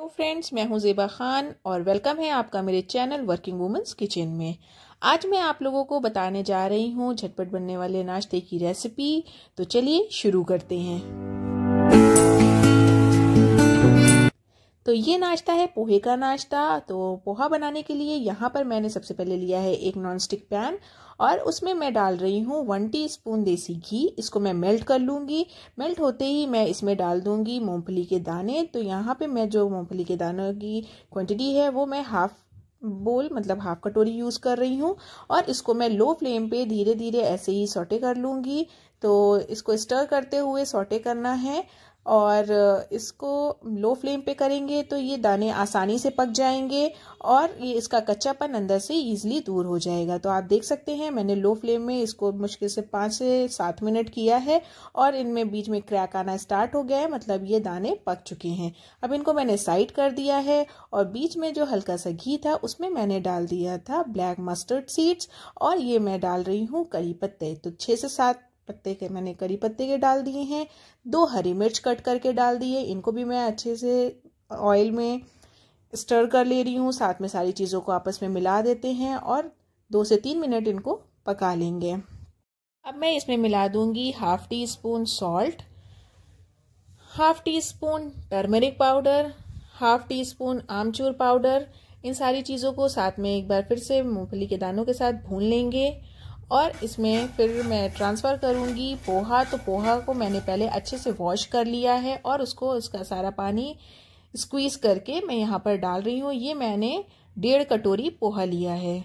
hello तो friends मैं हूं जेबा खान और वेलकम है आपका मेरे चैनल वर्किंग वूमेंस किचन में आज मैं आप लोगों को बताने जा रही हूं झटपट बनने वाले नाश्ते की रेसिपी तो चलिए शुरू करते हैं तो ये नाश्ता है पोहे का नाश्ता तो पोहा बनाने के लिए यहाँ पर मैंने सबसे पहले लिया है एक नॉन स्टिक पैन और उसमें मैं डाल रही हूँ वन टीस्पून देसी घी इसको मैं मेल्ट कर लूँगी मेल्ट होते ही मैं इसमें डाल दूँगी मूँगफली के दाने तो यहाँ पे मैं जो मूँगफली के दानों की क्वांटिटी है वो मैं हाफ बोल मतलब हाफ कटोरी यूज़ कर रही हूँ और इसको मैं लो फ्लेम पे धीरे धीरे ऐसे ही सोटे कर लूँगी तो इसको स्टर करते हुए सोटे करना है और इसको लो फ्लेम पे करेंगे तो ये दाने आसानी से पक जाएंगे और ये इसका कच्चापन अंदर से ईजिली दूर हो जाएगा तो आप देख सकते हैं मैंने लो फ्लेम में इसको मुश्किल से पाँच से सात मिनट किया है और इनमें बीच में क्रैक आना स्टार्ट हो गया है मतलब ये दाने पक चुके हैं अब इनको मैंने साइड कर दिया है और बीच में जो हल्का सा घी था उसमें मैंने डाल दिया था ब्लैक मस्टर्ड सीड्स और ये मैं डाल रही हूँ करी पत्ते तो छः से सात पत्ते के मैंने करी पत्ते के डाल दिए हैं दो हरी मिर्च कट करके डाल दिए इनको भी मैं अच्छे से ऑयल में स्टर कर ले रही हूँ साथ में सारी चीज़ों को आपस में मिला देते हैं और दो से तीन मिनट इनको पका लेंगे अब मैं इसमें मिला दूंगी half teaspoon salt half teaspoon turmeric powder half teaspoon आमचूर पाउडर इन सारी चीज़ों को साथ में एक बार फिर से मूंगफली के दानों के साथ भून लेंगे और इसमें फिर मैं ट्रांसफ़र करूँगी पोहा तो पोहा को मैंने पहले अच्छे से वॉश कर लिया है और उसको उसका सारा पानी स्क्वीज़ करके मैं यहाँ पर डाल रही हूँ ये मैंने डेढ़ कटोरी पोहा लिया है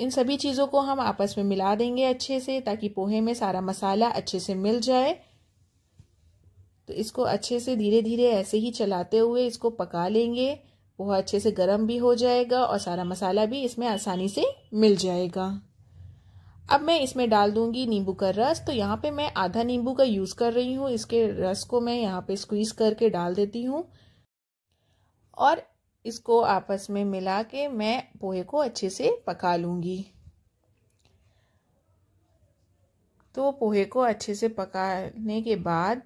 इन सभी चीज़ों को हम आपस में मिला देंगे अच्छे से ताकि पोहे में सारा मसाला अच्छे से मिल जाए तो इसको अच्छे से धीरे धीरे ऐसे ही चलाते हुए इसको पका लेंगे वो अच्छे से गर्म भी हो जाएगा और सारा मसाला भी इसमें आसानी से मिल जाएगा अब मैं इसमें डाल दूंगी नींबू का रस तो यहाँ पे मैं आधा नींबू का यूज़ कर रही हूँ इसके रस को मैं यहाँ पे स्क्वीज़ करके डाल देती हूँ और इसको आपस में मिला के मैं पोहे को अच्छे से पका लूँगी तो पोहे को अच्छे से पकाने के बाद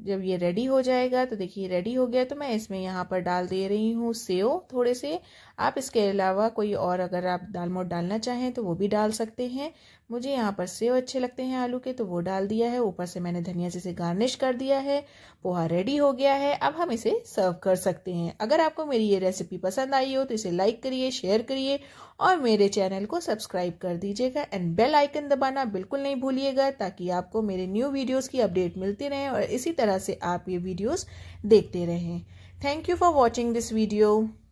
जब ये रेडी हो जाएगा तो देखिए रेडी हो गया तो मैं इसमें यहाँ पर डाल दे रही हूँ सेव थोड़े से आप इसके अलावा कोई और अगर आप दाल मोट डालना चाहें तो वो भी डाल सकते हैं मुझे यहाँ पर सेव अच्छे लगते हैं आलू के तो वो डाल दिया है ऊपर से मैंने धनिया से इसे गार्निश कर दिया है पोहा रेडी हो गया है अब हम इसे सर्व कर सकते हैं अगर आपको मेरी ये रेसिपी पसंद आई हो तो इसे लाइक करिए शेयर करिए और मेरे चैनल को सब्सक्राइब कर दीजिएगा एंड बेल आइकन दबाना बिल्कुल नहीं भूलिएगा ताकि आपको मेरे न्यू वीडियोज़ की अपडेट मिलती रहे और इसी तरह से आप ये वीडियोज़ देखते रहें thank you for watching this video